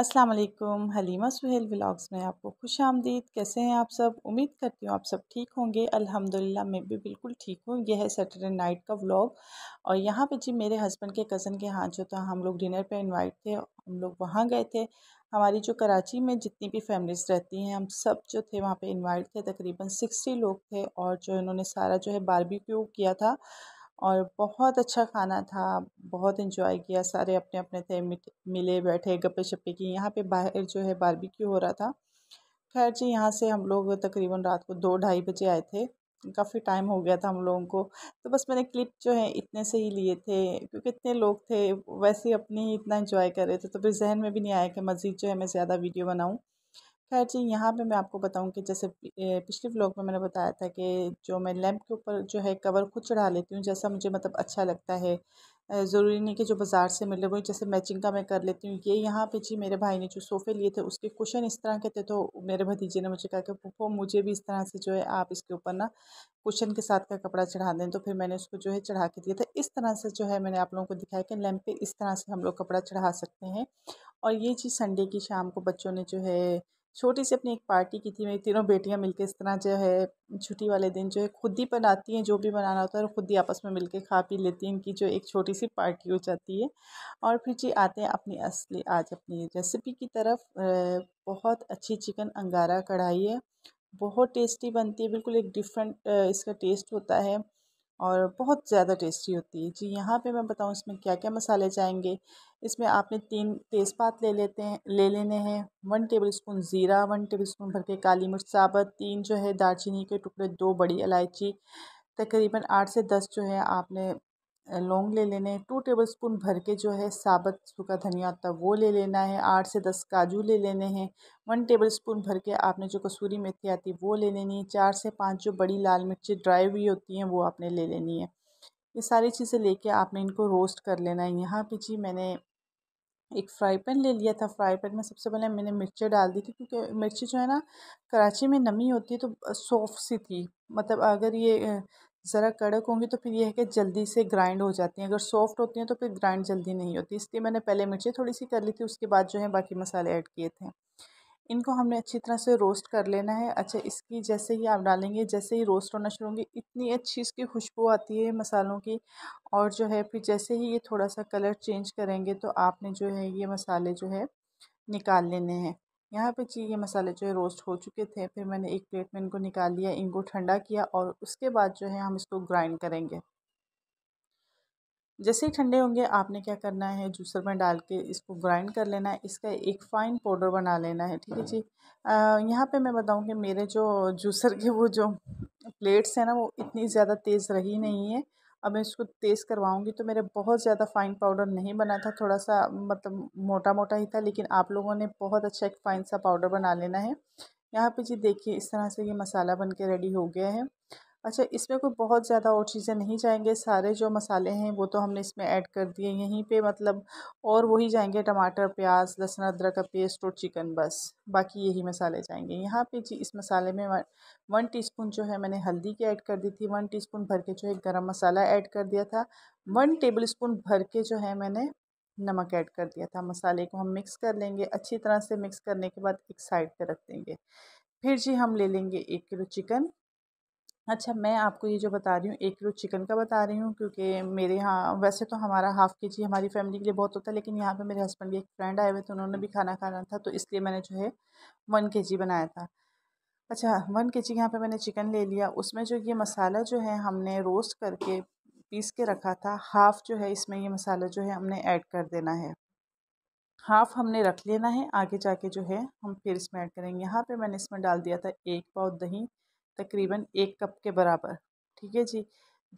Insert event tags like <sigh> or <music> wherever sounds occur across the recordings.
अस्सलाम वालेकुम हलीमा सुहेल व्लॉग्स में आपको खुश आमदीद कैसे हैं आप सब उम्मीद करती हूँ आप सब ठीक होंगे अल्हम्दुलिल्लाह मैं भी बिल्कुल ठीक हूँ यह है सैटरडे नाइट का व्लॉग और यहाँ पे जी मेरे हस्बैंड के कज़न के यहाँ जो था हम लोग डिनर पे इनवाइट थे हम लोग वहाँ गए थे हमारी जो कराची में जितनी भी फैमिलीज़ रहती हैं हम सब जो थे वहाँ पर इन्वाइट थे तकरीबन सिक्सटी लोग थे और जो इन्होंने सारा जो है बारबेक्यू किया था और बहुत अच्छा खाना था बहुत इंजॉय किया सारे अपने अपने थे मिले बैठे गप्पे छप्पे की यहाँ पे बाहर जो है बारबेक्यू हो रहा था खैर जी यहाँ से हम लोग तकरीबन रात को दो ढाई बजे आए थे काफ़ी टाइम हो गया था हम लोगों को तो बस मैंने क्लिप जो है इतने से ही लिए थे क्योंकि इतने लोग थे वैसे अपने ही इतना इन्जॉय कर रहे थे तो फिर जहन में भी नहीं आया कि मज़ीद जो है मैं ज़्यादा वीडियो बनाऊँ खैर जी यहाँ पे मैं आपको बताऊँ कि जैसे पिछले व्लॉग में मैंने बताया था कि जो मैं लैम्प के ऊपर जो है कवर खुद चढ़ा लेती हूँ जैसा मुझे मतलब अच्छा लगता है ज़रूरी नहीं कि जो बाज़ार से मिले वही जैसे मैचिंग का मैं कर लेती हूँ ये यहाँ पे जी मेरे भाई ने जो सोफ़े लिए थे उसके कुशन इस तरह के थे तो मेरे भतीजे ने मुझे कहा कि वो मुझे भी इस तरह से जो है आप इसके ऊपर ना कुशन के साथ का कपड़ा चढ़ा दें तो फिर मैंने उसको जो है चढ़ा के दिया था इस तरह से जो है मैंने आप लोगों को दिखाया कि लैम्प पर इस तरह से हम लोग कपड़ा चढ़ा सकते हैं और ये चीज़ संडे की शाम को बच्चों ने जो है छोटी सी अपनी एक पार्टी की थी मेरी तीनों बेटियां मिलके इस तरह जो है छुट्टी वाले दिन जो है खुद ही बनाती हैं जो भी बनाना होता है और खुद ही आपस में मिलके खा पी लेती हैं इनकी जो एक छोटी सी पार्टी हो जाती है और फिर जी आते हैं अपनी असली आज अपनी रेसिपी की तरफ बहुत अच्छी चिकन अंगारा कढ़ाई है बहुत टेस्टी बनती है बिल्कुल एक डिफरेंट इसका टेस्ट होता है और बहुत ज़्यादा टेस्टी होती है जी यहाँ पे मैं बताऊँ इसमें क्या क्या मसाले जाएंगे इसमें आपने तीन तेज़पात ले लेते हैं ले लेने हैं वन टेबल स्पून ज़ीरा वन टेबल स्पून भर के काली मिर्च साबत तीन जो है दालचीनी के टुकड़े दो बड़ी इलायची तकरीबन आठ से दस जो है आपने लौंग ले लेने हैं टू टेबल स्पून भर के जो है साबत सूखा धनिया होता है वो ले लेना है आठ से दस काजू ले लेने हैं वन टेबल स्पून भर के आपने जो कसूरी मेथी आती है वो ले लेनी है चार से पाँच जो बड़ी लाल मिर्ची ड्राई हुई होती हैं वो आपने ले लेनी है ये सारी चीज़ें लेके आपने इनको रोस्ट कर लेना है यहाँ पे जी मैंने एक फ्राई पैन ले लिया था फ्राई पैन में सबसे पहले मैंने मिर्ची डाल दी थी क्योंकि मिर्ची जो है ना कराची में नमी होती है तो सॉफ्ट सी थी मतलब अगर ये ज़रा कड़क होंगी तो फिर यह है कि जल्दी से ग्राइंड हो जाती हैं अगर सॉफ्ट होती हैं तो फिर ग्राइंड जल्दी नहीं होती इसलिए मैंने पहले मिर्ची थोड़ी सी कर ली थी उसके बाद जो है बाकी मसाले ऐड किए थे इनको हमने अच्छी तरह से रोस्ट कर लेना है अच्छा इसकी जैसे ही आप डालेंगे जैसे ही रोस्ट होना शुरू होंगे इतनी अच्छी इसकी खुशबू आती है मसालों की और जो है फिर जैसे ही ये थोड़ा सा कलर चेंज करेंगे तो आपने जो है ये मसाले जो है निकाल लेने हैं यहाँ पे ये मसाले जो है रोस्ट हो चुके थे फिर मैंने एक प्लेट में इनको निकाल लिया इनको ठंडा किया और उसके बाद जो है हम इसको ग्राइंड करेंगे जैसे ही ठंडे होंगे आपने क्या करना है जूसर में डाल के इसको ग्राइंड कर लेना है इसका एक फ़ाइन पाउडर बना लेना है ठीक है जी यहाँ पे मैं बताऊँ कि मेरे जो जूसर के वो जो प्लेट्स हैं ना वो इतनी ज़्यादा तेज़ रही नहीं है अब मैं इसको तेज़ करवाऊँगी तो मेरे बहुत ज़्यादा फ़ाइन पाउडर नहीं बना था थोड़ा सा मतलब मोटा मोटा ही था लेकिन आप लोगों ने बहुत अच्छा एक फ़ाइन सा पाउडर बना लेना है यहाँ पे जी देखिए इस तरह से ये मसाला बन के रेडी हो गया है अच्छा इसमें कोई बहुत ज़्यादा और चीज़ें नहीं जाएंगे सारे जो मसाले हैं वो तो हमने इसमें ऐड कर दिए यहीं पे मतलब और वही जाएंगे टमाटर प्याज लहसुन अदरक का पेस्ट और चिकन बस बाकी यही मसाले जाएंगे यहाँ पे जी इस मसाले में वन टीस्पून जो है मैंने हल्दी की ऐड कर दी थी वन टी भर के जो है गर्म मसाला ऐड कर दिया था वन टेबल स्पून भर के जो है मैंने नमक ऐड कर दिया था मसाले को हम मिक्स कर लेंगे अच्छी तरह से मिक्स करने के बाद एक साइड पर रख देंगे फिर जी हम ले लेंगे एक किलो चिकन अच्छा मैं आपको ये जो बता रही हूँ एक किलो चिकन का बता रही हूँ क्योंकि मेरे यहाँ वैसे तो हमारा हाफ़ के जी हमारी फैमिली के लिए बहुत होता है लेकिन यहाँ पे मेरे हस्बैंड के एक फ्रेंड आए हुए थे उन्होंने भी हम्म। खाना खाना था तो इसलिए मैंने जो है वन के जी बनाया था अच्छा वन के जी यहाँ पर मैंने चिकन ले लिया उसमें जो ये मसाला जो है हमने रोस्ट करके पीस के रखा था हाफ़ जो है इसमें ये मसाला जो है हमने ऐड कर देना है हाफ़ हमने रख लेना है आगे जाके जो है हम फिर इसमें ऐड करेंगे यहाँ पे मैंने इसमें डाल दिया था एक पाव दही तकरीबन एक कप के बराबर ठीक है जी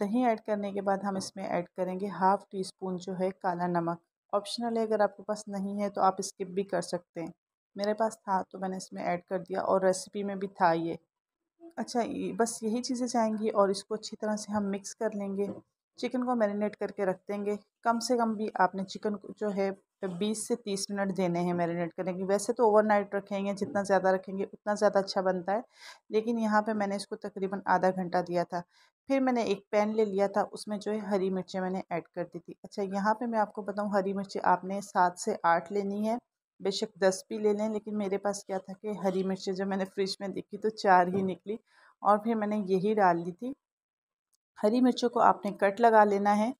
दही ऐड करने के बाद हम इसमें ऐड करेंगे हाफ़ टी स्पून जो है काला नमक ऑप्शनल है अगर आपके पास नहीं है तो आप स्किप भी कर सकते हैं मेरे पास था तो मैंने इसमें ऐड कर दिया और रेसिपी में भी था ये अच्छा बस यही चीज़ें चाहेंगी और इसको अच्छी तरह से हम मिक्स कर लेंगे चिकन को मैरिनेट करके रख देंगे कम से कम भी आपने चिकन को जो है तो बीस से तीस मिनट देने हैं मैरिनेट करने के वैसे तो ओवरनाइट रखेंगे जितना ज़्यादा रखेंगे उतना ज़्यादा अच्छा बनता है लेकिन यहाँ पे मैंने इसको तकरीबन आधा घंटा दिया था फिर मैंने एक पैन ले लिया था उसमें जो है हरी मिर्चें मैंने ऐड कर दी थी अच्छा यहाँ पे मैं आपको बताऊँ हरी मिर्ची आपने सात से आठ लेनी है बेशक दस भी ले लें लेकिन मेरे पास क्या था कि हरी मिर्चें जब मैंने फ्रिज में देखी तो चार ही हाँ। निकली और फिर मैंने यही डाल दी थी हरी मिर्चों को आपने कट लगा लेना है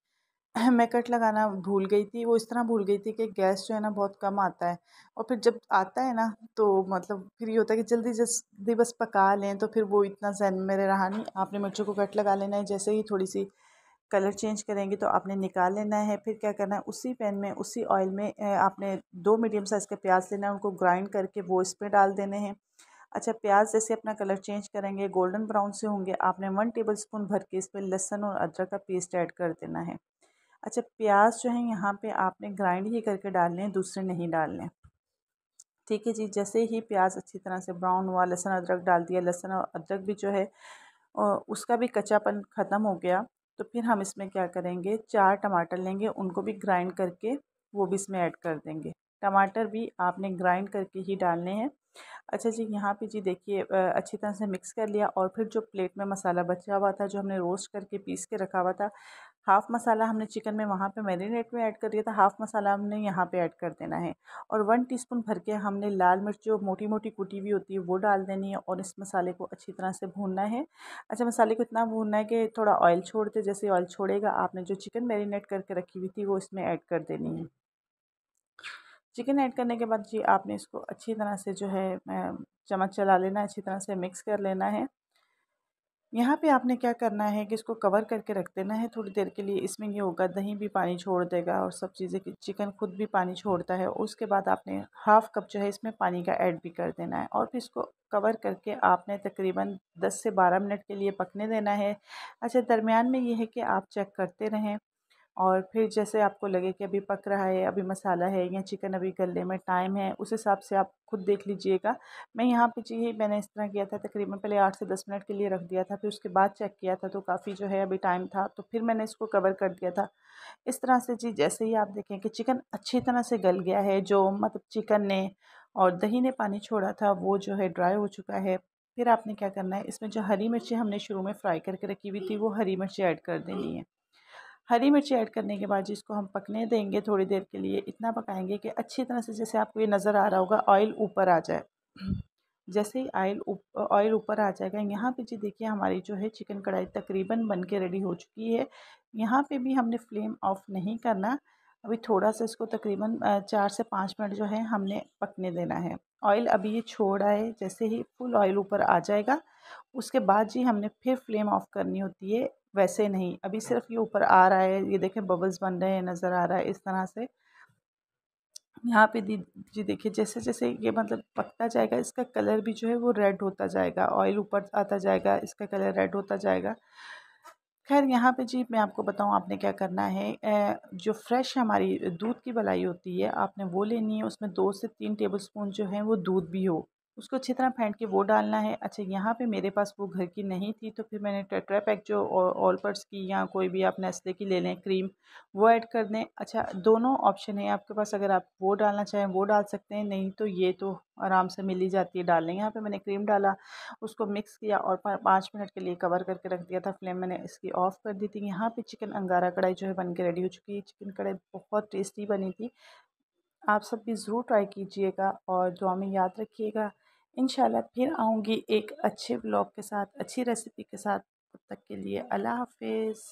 <clears throat> मैं कट लगाना भूल गई थी वो इस तरह भूल गई थी कि गैस जो है ना बहुत कम आता है और फिर जब आता है ना तो मतलब फिर ये होता है कि जल्दी जल्दी बस पका लें तो फिर वो इतना जहन मेरे रहा नहीं आपने मिर्चों को कट लगा लेना है जैसे ही थोड़ी सी कलर चेंज करेंगे तो आपने निकाल लेना है फिर क्या करना है उसी पैन में उसी ऑयल में आपने दो मीडियम साइज़ के प्याज लेना है उनको ग्राइंड करके वो इस पर डाल देने हैं अच्छा प्याज जैसे अपना कलर चेंज करेंगे गोल्डन ब्राउन से होंगे आपने वन टेबल स्पून भर के इस पर लहसुन और अदरक का पेस्ट ऐड कर देना है अच्छा प्याज जो है यहाँ पे आपने ग्राइंड ही करके डालने हैं दूसरे नहीं डालने ठीक है जी जैसे ही प्याज अच्छी तरह से ब्राउन हुआ लहसुन अदरक डाल दिया लहसुन और अदरक भी जो है उसका भी कच्चापन ख़त्म हो गया तो फिर हम इसमें क्या करेंगे चार टमाटर लेंगे उनको भी ग्राइंड करके वो भी इसमें ऐड कर देंगे टमाटर भी आपने ग्राइंड करके ही डालने हैं अच्छा जी यहाँ पे जी देखिए अच्छी तरह से मिक्स कर लिया और फिर जो प्लेट में मसाला बचा हुआ था जो हमने रोस्ट करके पीस के रखा हुआ था हाफ़ मसाला हमने चिकन में वहाँ पे मैरिनेट में ऐड कर दिया था हाफ़ मसाला हमने यहाँ पे ऐड कर देना है और वन टीस्पून भर के हमने लाल मिर्च जो मोटी मोटी कुटी हुई होती है वो डाल देनी है और इस मसाले को अच्छी तरह से भूनना है अच्छा मसाले को इतना भूनना है कि थोड़ा ऑयल छोड़ दे जैसे ऑयल छोड़ेगा आपने जो चिकन मेरीनेट करके रखी हुई थी वो इसमें ऐड कर देनी है चिकन ऐड करने के बाद जी आपने इसको अच्छी तरह से जो है चम्मच चला लेना अच्छी तरह से मिक्स कर लेना है यहाँ पे आपने क्या करना है कि इसको कवर करके रख देना है थोड़ी देर के लिए इसमें ये होगा दही भी पानी छोड़ देगा और सब चीज़ें चिकन खुद भी पानी छोड़ता है उसके बाद आपने हाफ़ कप जो है इसमें पानी का ऐड भी कर देना है और फिर इसको कवर करके आपने तकरीबन 10 से 12 मिनट के लिए पकने देना है अच्छा दरमियान में ये है कि आप चेक करते रहें और फिर जैसे आपको लगे कि अभी पक रहा है अभी मसाला है या चिकन अभी गलने में टाइम है उस हिसाब से आप खुद देख लीजिएगा मैं यहाँ पे जी मैंने इस तरह किया था तकरीबन पहले आठ से दस मिनट के लिए रख दिया था फिर उसके बाद चेक किया था तो काफ़ी जो है अभी टाइम था तो फिर मैंने इसको कवर कर दिया था इस तरह से जी जैसे ही आप देखें कि चिकन अच्छी तरह से गल गया है जो मतलब चिकन ने और दही ने पानी छोड़ा था वो जो है ड्राई हो चुका है फिर आपने क्या करना है इसमें जो हरी मिर्ची हमने शुरू में फ्राई करके रखी हुई थी वो हरी मिर्ची ऐड कर देनी है हरी मिर्ची ऐड करने के बाद इसको हम पकने देंगे थोड़ी देर के लिए इतना पकाएंगे कि अच्छी तरह से जैसे आपको ये नज़र आ रहा होगा ऑयल ऊपर आ जाए जैसे ही ऑयल ऑयल ऊपर आ जाएगा यहाँ पे जी देखिए हमारी जो है चिकन कढ़ाई तकरीबन बन के रेडी हो चुकी है यहाँ पे भी हमने फ्लेम ऑफ नहीं करना अभी थोड़ा सा इसको तकरीबन चार से पाँच मिनट जो है हमने पकने देना है ऑयल अभी ये छोड़ आए जैसे ही फुल ऑयल ऊपर आ जाएगा उसके बाद जी हमने फिर फ्लेम ऑफ करनी होती है वैसे नहीं अभी सिर्फ ये ऊपर आ रहा है ये देखें बबल्स बन रहे हैं नज़र आ रहा है इस तरह से यहाँ पे दी जी देखिए जैसे जैसे ये मतलब पकता जाएगा इसका कलर भी जो है वो रेड होता जाएगा ऑयल ऊपर आता जाएगा इसका कलर रेड होता जाएगा खैर यहाँ पे जी मैं आपको बताऊँ आपने क्या करना है जो फ्रेश हमारी दूध की बलाई होती है आपने वो लेनी है उसमें दो से तीन टेबल स्पून जो है वो दूध भी हो उसको अच्छी तरह फेंट के वो डालना है अच्छा यहाँ पे मेरे पास वो घर की नहीं थी तो फिर मैंने टेट्रा पैक जो ऑलपर्स की या कोई भी आप नेस्ले की ले लें क्रीम वो ऐड कर दें अच्छा दोनों ऑप्शन है आपके पास अगर आप वो डालना चाहें वो डाल सकते हैं नहीं तो ये तो आराम से मिल ही जाती है डालने यहाँ पे मैंने क्रीम डाला उसको मिक्स किया और पाँच मिनट के लिए कवर करके रख दिया था फ्लेम मैंने इसकी ऑफ़ कर दी थी यहाँ पर चिकन अंगारा कढ़ाई जो है बन के रेडी हो चुकी है चिकन कढ़ाई बहुत टेस्टी बनी थी आप सब भी ज़रूर ट्राई कीजिएगा और दुआ में याद रखिएगा इंशाल्लाह फिर आऊँगी एक अच्छे ब्लॉग के साथ अच्छी रेसिपी के साथ तब तक के लिए अल्लाह हाफिज़